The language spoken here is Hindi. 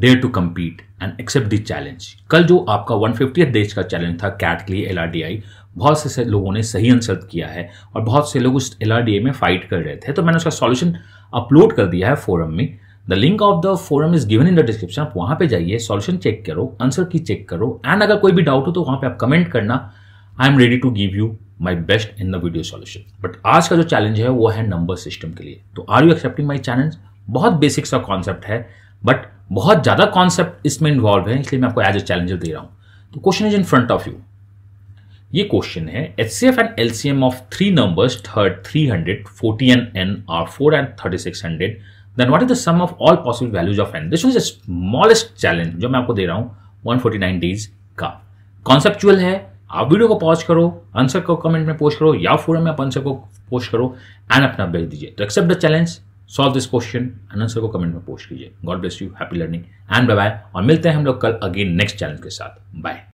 dare to compete and accept this challenge कल जो आपका वन फिफ्टी देश का चैलेंज था कैट के लिए एल आर डी आई बहुत से, से लोगों ने सही आंसर किया है और बहुत से लोग उस एल आर डी में फाइट कर रहे थे तो मैंने उसका सॉल्यूशन अपलोड कर दिया है फोरम में the link of the forum is given in the description आप वहाँ पे जाइए सॉल्यूशन चेक करो आंसर की चेक करो एंड अगर कोई भी डाउट हो तो वहाँ पे आप कमेंट करना I am ready to give you my best in the video solution but आज का जो चैलेंज है वो है नंबर सिस्टम के लिए तो are you accepting my challenge बहुत बेसिक सा कॉन्सेप्ट है बट बहुत ज़्यादा कॉन्सेप्ट इसमें इन्वॉल्व है इसलिए मैं आपको एज ए चैलेंजर दे रहा हूं तो question is in front of you ये क्वेश्चन है H C F and L C M of three numbers third three hundred forty and N are four and thirty six hundred then what is the sum of all possible values of N this was a smallest challenge जो मैं आपको दे रहा हूं वन फोर्टी नाइन डेज का कॉन्सेप्चुअल है आप वीडियो को पॉज करो आंसर को कमेंट में पोस्ट करो या फोरम में आप आंसर को पोस्ट करो एंड अपना भेज दीजिए तो accept the challenge solve this question and answer को कमेंट में पोस्ट कीजिए God bless you happy learning and bye bye और मिलते हैं हम लोग कल अगेन नेक्स्ट चैनल के साथ बाय